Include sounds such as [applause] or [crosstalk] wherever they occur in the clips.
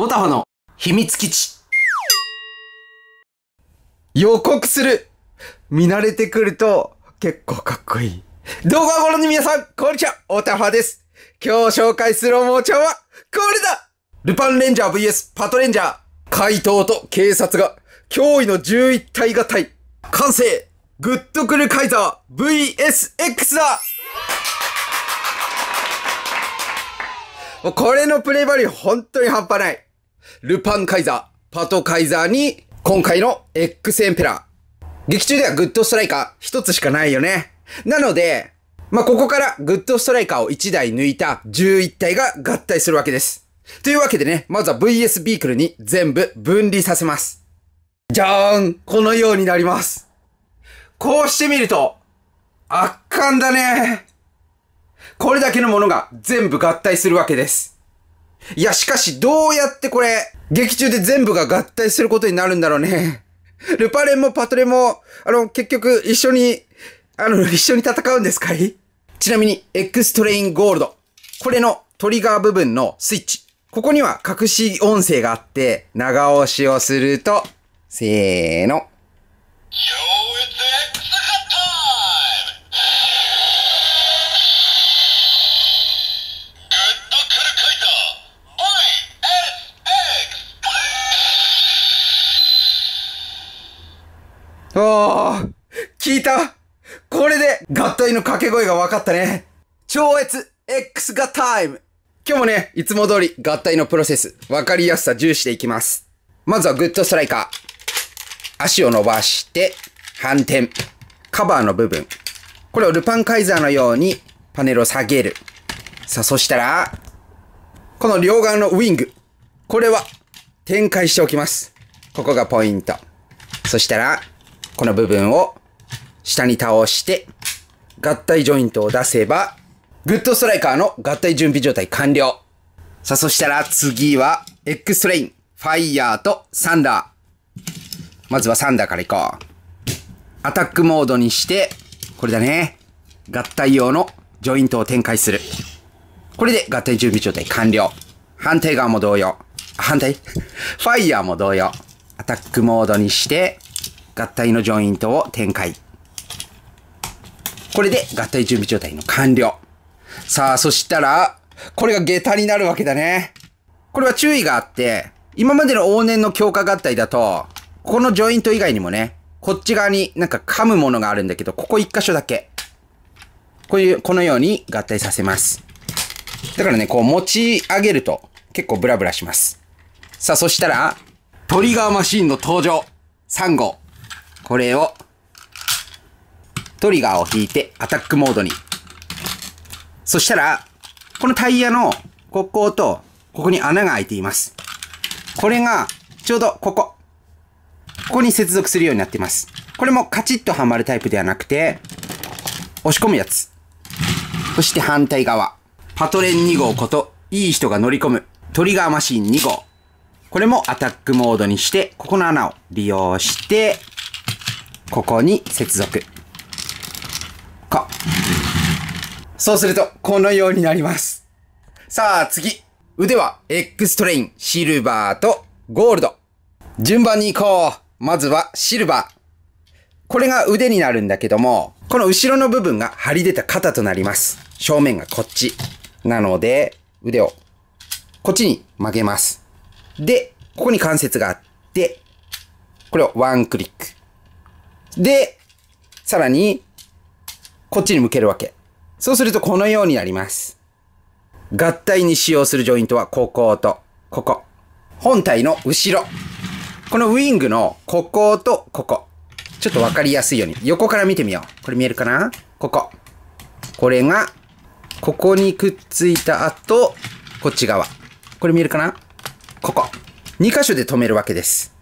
オタハの秘密基地。予告する見慣れてくると結構かっこいい。動画をご覧の皆さん、こんにちは、オタハです。今日紹介するおもちゃは、これだルパンレンジャー VS パトレンジャー。怪盗と警察が驚異の11体が対。完成グッドクルカイザー VSX だこれのプレイバリー本当に半端ない。ルパンカイザー、パトカイザーに、今回の X エンペラー。劇中ではグッドストライカー、一つしかないよね。なので、まあ、ここからグッドストライカーを1台抜いた11体が合体するわけです。というわけでね、まずは VS ビークルに全部分離させます。じゃーんこのようになります。こうしてみると、圧巻だね。これだけのものが全部合体するわけです。いや、しかし、どうやってこれ、劇中で全部が合体することになるんだろうね。[laughs] ルパレンもパトレも、あの、結局、一緒に、あの、一緒に戦うんですかいちなみに、X トレインゴールド。これのトリガー部分のスイッチ。ここには隠し音声があって、長押しをすると、せーの。聞いたこれで合体の掛け声が分かったね。超越 X がタイム今日もね、いつも通り合体のプロセス、分かりやすさ重視でいきます。まずはグッドストライカー。足を伸ばして、反転。カバーの部分。これをルパンカイザーのようにパネルを下げる。さあ、そしたら、この両側のウィング。これは展開しておきます。ここがポイント。そしたら、この部分を下に倒して、合体ジョイントを出せば、グッドストライカーの合体準備状態完了。さあ、そしたら次は、エックストレイン、ファイヤーとサンダー。まずはサンダーからいこう。アタックモードにして、これだね。合体用のジョイントを展開する。これで合体準備状態完了。反対側も同様。反対 [laughs] ファイヤーも同様。アタックモードにして、合体のジョイントを展開。これで合体準備状態の完了。さあ、そしたら、これが下駄になるわけだね。これは注意があって、今までの往年の強化合体だと、ここのジョイント以外にもね、こっち側になんか噛むものがあるんだけど、ここ一箇所だけ。こういう、このように合体させます。だからね、こう持ち上げると結構ブラブラします。さあ、そしたら、トリガーマシンの登場 !3 号。これをトリガーを引いてアタックモードに。そしたら、このタイヤのこことここに穴が開いています。これがちょうどここ。ここに接続するようになっています。これもカチッとはまるタイプではなくて、押し込むやつ。そして反対側。パトレン2号こと、いい人が乗り込む、トリガーマシン2号。これもアタックモードにして、ここの穴を利用して、ここに接続。か。そうすると、このようになります。さあ、次。腕は、X トレイン、シルバーとゴールド。順番に行こう。まずは、シルバー。これが腕になるんだけども、この後ろの部分が張り出た肩となります。正面がこっち。なので、腕を、こっちに曲げます。で、ここに関節があって、これをワンクリック。で、さらに、こっちに向けるわけ。そうするとこのようになります。合体に使用するジョイントはこことここ。本体の後ろ。このウィングのこことここ。ちょっとわかりやすいように。横から見てみよう。これ見えるかなここ。これが、ここにくっついた後、こっち側。これ見えるかなここ。2箇所で止めるわけです。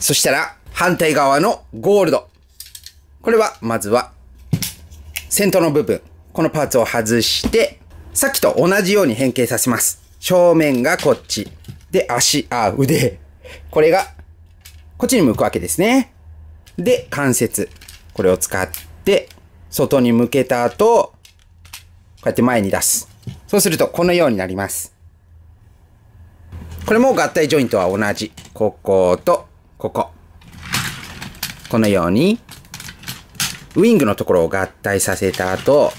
そしたら、反対側のゴールド。これは、まずは先頭の部分、このパーツを外して、さっきと同じように変形させます。正面がこっち。で、足、あ、腕。これが、こっちに向くわけですね。で、関節。これを使って、外に向けた後、こうやって前に出す。そうすると、このようになります。これも合体ジョイントは同じ。ここと、ここ。このようにウィングのところを合体させた後、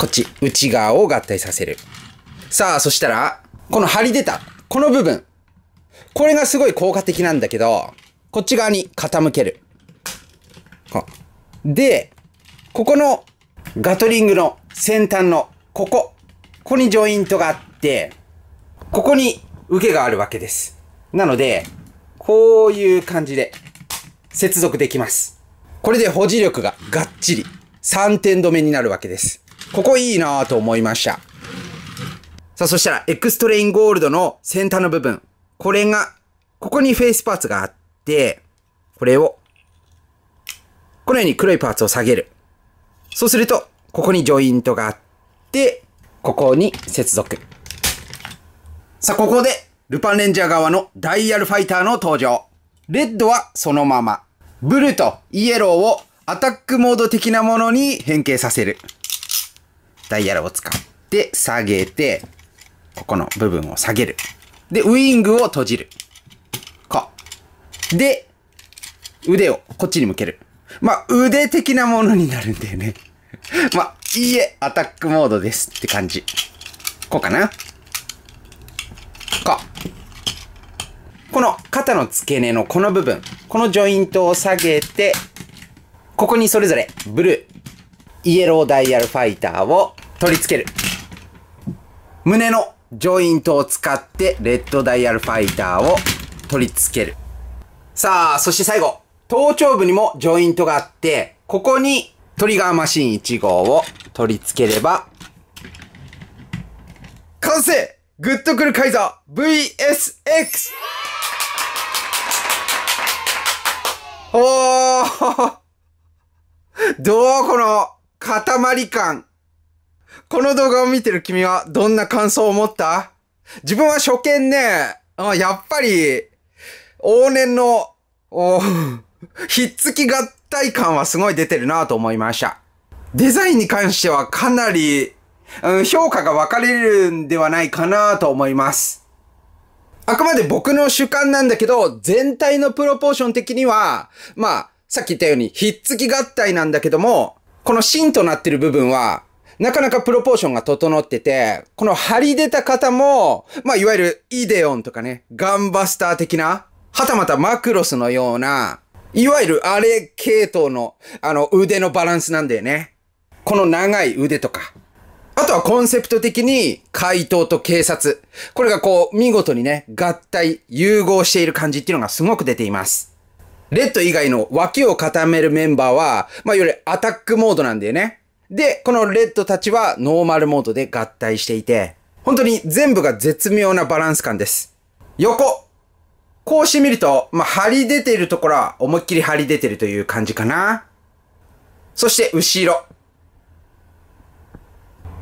こっち、内側を合体させる。さあ、そしたら、この張り出た、この部分。これがすごい効果的なんだけど、こっち側に傾ける。で、ここのガトリングの先端のここ、ここにジョイントがあって、ここに受けがあるわけです。なので、こういう感じで接続できます。これで保持力ががっちり3点止めになるわけです。ここいいなぁと思いました。さあ、そしたら、エクストレインゴールドの先端の部分。これが、ここにフェイスパーツがあって、これを、このように黒いパーツを下げる。そうすると、ここにジョイントがあって、ここに接続。さあ、ここで、ルパンレンジャー側のダイヤルファイターの登場。レッドはそのまま。ブルとイエローをアタックモード的なものに変形させる。ダイヤルを使って下げて、ここの部分を下げる。で、ウイングを閉じる。こう。で、腕をこっちに向ける。まあ、腕的なものになるんだよね。まあ、いいえ、アタックモードですって感じ。こうかな。この肩の付け根のこの部分、このジョイントを下げて、ここにそれぞれブルー、イエローダイヤルファイターを取り付ける。胸のジョイントを使ってレッドダイヤルファイターを取り付ける。さあ、そして最後、頭頂部にもジョイントがあって、ここにトリガーマシン1号を取り付ければ、完成グッドクルカイザー VSX! おーどうこの塊感この動画を見てる君はどんな感想を持った自分は初見ね、あやっぱり、往年の、おひっつき合体感はすごい出てるなと思いました。デザインに関してはかなりうん、評価が分かれるんではないかなと思います。あくまで僕の主観なんだけど、全体のプロポーション的には、まあ、さっき言ったように、ひっつき合体なんだけども、この芯となってる部分は、なかなかプロポーションが整ってて、この張り出た方も、まあ、いわゆるイデオンとかね、ガンバスター的な、はたまたマクロスのような、いわゆるあれ系統の、あの、腕のバランスなんだよね。この長い腕とか、あとはコンセプト的に怪盗と警察。これがこう、見事にね、合体、融合している感じっていうのがすごく出ています。レッド以外の脇を固めるメンバーは、まあ、よりアタックモードなんだよね。で、このレッドたちはノーマルモードで合体していて、本当に全部が絶妙なバランス感です。横こうしてみると、まあ、張り出ているところは思いっきり張り出てるという感じかな。そして後ろ。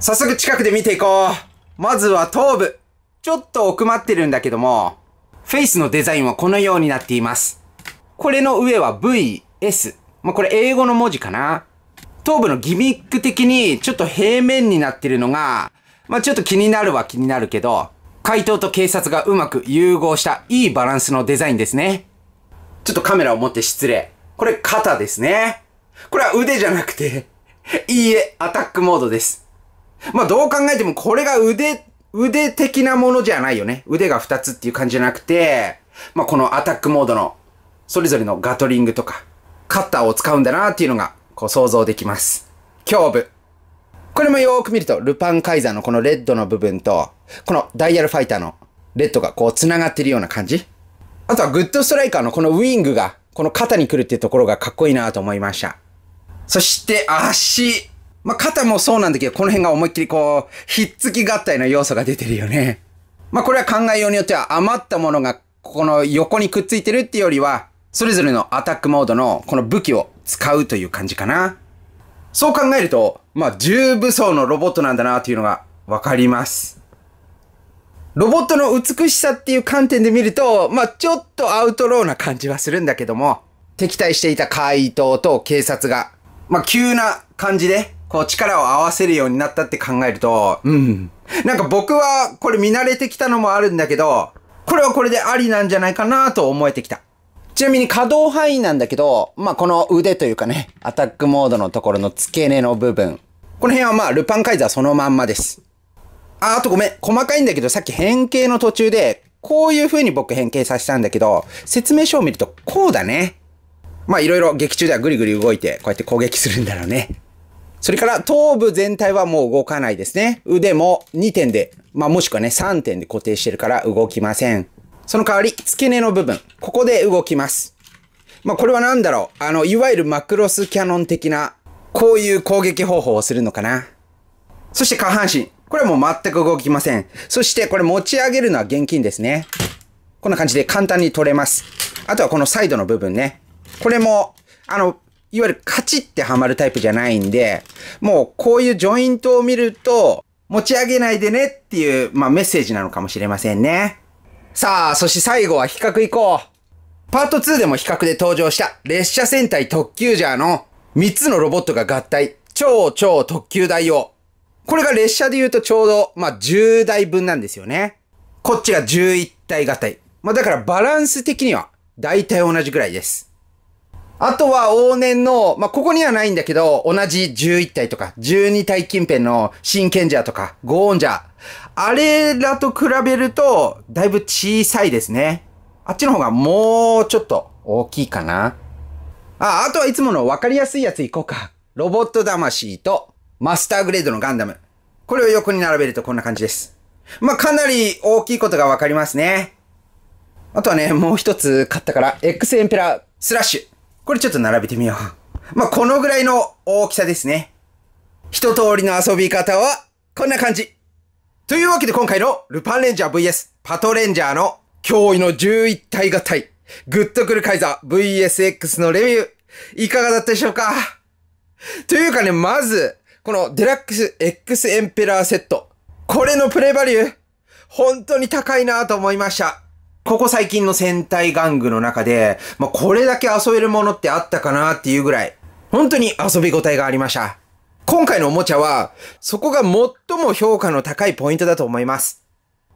早速近くで見ていこう。まずは頭部。ちょっと奥まってるんだけども、フェイスのデザインはこのようになっています。これの上は V、S。まあ、これ英語の文字かな。頭部のギミック的にちょっと平面になってるのが、まあ、ちょっと気になるは気になるけど、怪盗と警察がうまく融合したいいバランスのデザインですね。ちょっとカメラを持って失礼。これ肩ですね。これは腕じゃなくていいえ、アタックモードです。[laughs] まあどう考えてもこれが腕、腕的なものじゃないよね。腕が2つっていう感じじゃなくて、まあこのアタックモードのそれぞれのガトリングとか、カッターを使うんだなっていうのがこう想像できます。胸部。これもよーく見ると、ルパンカイザーのこのレッドの部分と、このダイヤルファイターのレッドがこう繋がってるような感じ。あとはグッドストライカーのこのウィングが、この肩に来るっていうところがかっこいいなと思いました。そして足。まあ、肩もそうなんだけど、この辺が思いっきりこう、ひっつき合体の要素が出てるよね。まあ、これは考えようによっては余ったものが、この横にくっついてるっていうよりは、それぞれのアタックモードのこの武器を使うという感じかな。そう考えると、まあ、重武装のロボットなんだなというのがわかります。ロボットの美しさっていう観点で見ると、まあ、ちょっとアウトローな感じはするんだけども、敵対していた怪盗と警察が、まあ、急な感じでこう力を合わせるようになったって考えると、うん。なんか僕はこれ見慣れてきたのもあるんだけど、これはこれでありなんじゃないかなと思えてきた。ちなみに可動範囲なんだけど、まあ、この腕というかね、アタックモードのところの付け根の部分。この辺はまあ、ルパンカイザーそのまんまです。あ、あとごめん。細かいんだけど、さっき変形の途中で、こういう風に僕変形させたんだけど、説明書を見るとこうだね。まあいろいろ劇中ではぐりぐり動いて、こうやって攻撃するんだろうね。それから頭部全体はもう動かないですね。腕も2点で、まあ、もしくはね、3点で固定してるから動きません。その代わり、付け根の部分、ここで動きます。まあ、これは何だろう。あの、いわゆるマクロスキャノン的な、こういう攻撃方法をするのかな。そして下半身。これはもう全く動きません。そしてこれ持ち上げるのは現金ですね。こんな感じで簡単に取れます。あとはこのサイドの部分ね。これも、あの、いわゆるカチってはまるタイプじゃないんで、もうこういうジョイントを見ると、持ち上げないでねっていう、まあ、メッセージなのかもしれませんね。さあ、そして最後は比較いこう。パート2でも比較で登場した列車戦隊特急ジャーの3つのロボットが合体、超超特急大王。これが列車で言うとちょうど、まあ、10台分なんですよね。こっちが11体合体。まあ、だからバランス的には大体同じぐらいです。あとは往年の、まあ、ここにはないんだけど、同じ11体とか、12体近辺の真剣者とか、ゴーンジャー。あれらと比べると、だいぶ小さいですね。あっちの方がもうちょっと大きいかな。あ、あとはいつものわかりやすいやついこうか。ロボット魂とマスターグレードのガンダム。これを横に並べるとこんな感じです。まあ、かなり大きいことがわかりますね。あとはね、もう一つ買ったから、X エンペラースラッシュ。これちょっと並べてみよう。まあ、このぐらいの大きさですね。一通りの遊び方は、こんな感じ。というわけで今回のルパンレンジャー VS パトレンジャーの驚異の11体合体、グッドクルカイザー VSX のレビュー、いかがだったでしょうかというかね、まず、このデラックス X エンペラーセット、これのプレイバリュー、本当に高いなと思いました。ここ最近の戦隊玩具の中で、まあ、これだけ遊べるものってあったかなっていうぐらい、本当に遊び応えがありました。今回のおもちゃは、そこが最も評価の高いポイントだと思います。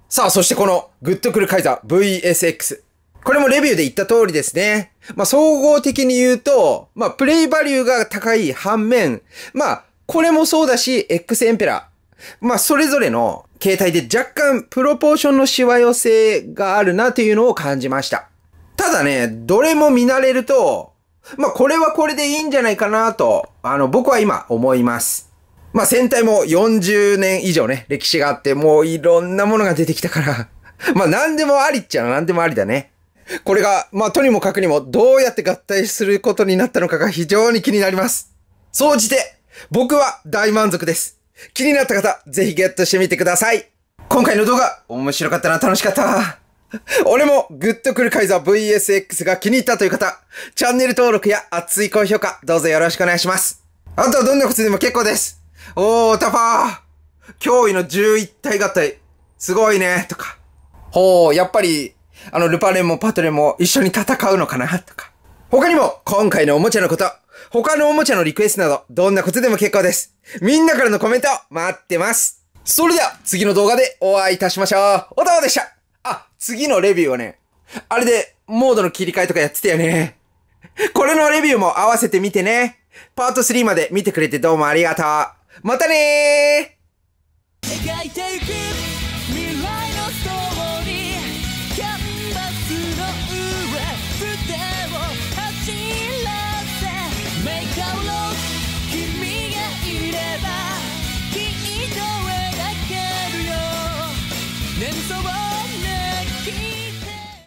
さあ、そしてこの、グッドクルカイザー VSX。これもレビューで言った通りですね。まあ、総合的に言うと、まあ、プレイバリューが高い反面、まあ、これもそうだし、X エンペラー。まあ、それぞれの携帯で若干プロポーションのしわ寄せがあるなというのを感じました。ただね、どれも見慣れると、まあこれはこれでいいんじゃないかなと、あの僕は今思います。まあ戦隊も40年以上ね、歴史があって、もういろんなものが出てきたから [laughs] まな何でもありっちゃ何でもありだね。これが、まあとにもかくにもどうやって合体することになったのかが非常に気になります。総じて、僕は大満足です。気になった方、ぜひゲットしてみてください。今回の動画、面白かったな、楽しかった。俺もグッドクルカイザー VSX が気に入ったという方、チャンネル登録や熱い高評価、どうぞよろしくお願いします。あとはどんなことでも結構です。おー、タファー脅威の11体合体、すごいね、とか。ほー、やっぱり、あの、ルパレンもパトレンも一緒に戦うのかな、とか。他にも、今回のおもちゃのこと、他のおもちゃのリクエストなど、どんなことでも結構です。みんなからのコメント待ってます。それでは、次の動画でお会いいたしましょう。おたまでしたあ、次のレビューはね、あれで、モードの切り替えとかやってたよね。これのレビューも合わせてみてね。パート3まで見てくれてどうもありがとう。またねー